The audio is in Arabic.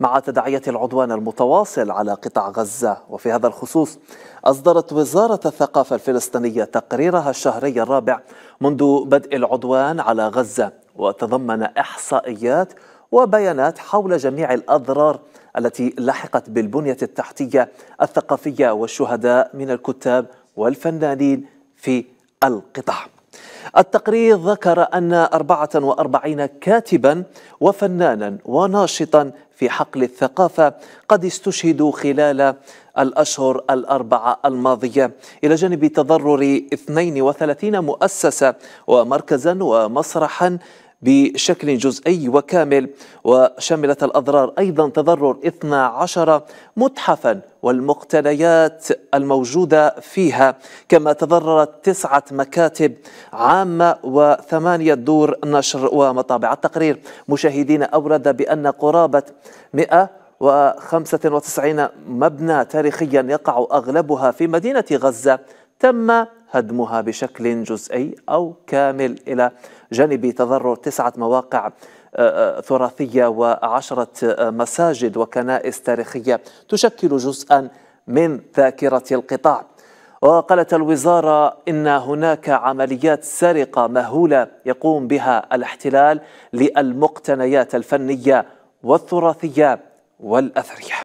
مع تداعية العدوان المتواصل على قطاع غزة وفي هذا الخصوص أصدرت وزارة الثقافة الفلسطينية تقريرها الشهري الرابع منذ بدء العدوان على غزة وتضمن إحصائيات وبيانات حول جميع الأضرار التي لحقت بالبنية التحتية الثقافية والشهداء من الكتاب والفنانين في القطاع التقرير ذكر أن 44 كاتبا وفنانا وناشطا في حقل الثقافة قد استشهدوا خلال الأشهر الأربعة الماضية إلى جانب تضرر 32 مؤسسة ومركزا ومسرحا بشكل جزئي وكامل وشملت الأضرار أيضا تضرر 12 متحفا والمقتنيات الموجودة فيها كما تضررت تسعة مكاتب عامة وثمانية دور نشر ومطابع التقرير مشاهدين أورد بأن قرابة 100 و95 مبنى تاريخيا يقع أغلبها في مدينة غزة تم هدمها بشكل جزئي أو كامل إلى جانب تضرر تسعة مواقع آه، آه، ثراثية وعشرة مساجد وكنائس تاريخية تشكل جزءا من ذاكرة القطاع وقالت الوزارة إن هناك عمليات سرقة مهولة يقوم بها الاحتلال للمقتنيات الفنية والثراثية والأثرية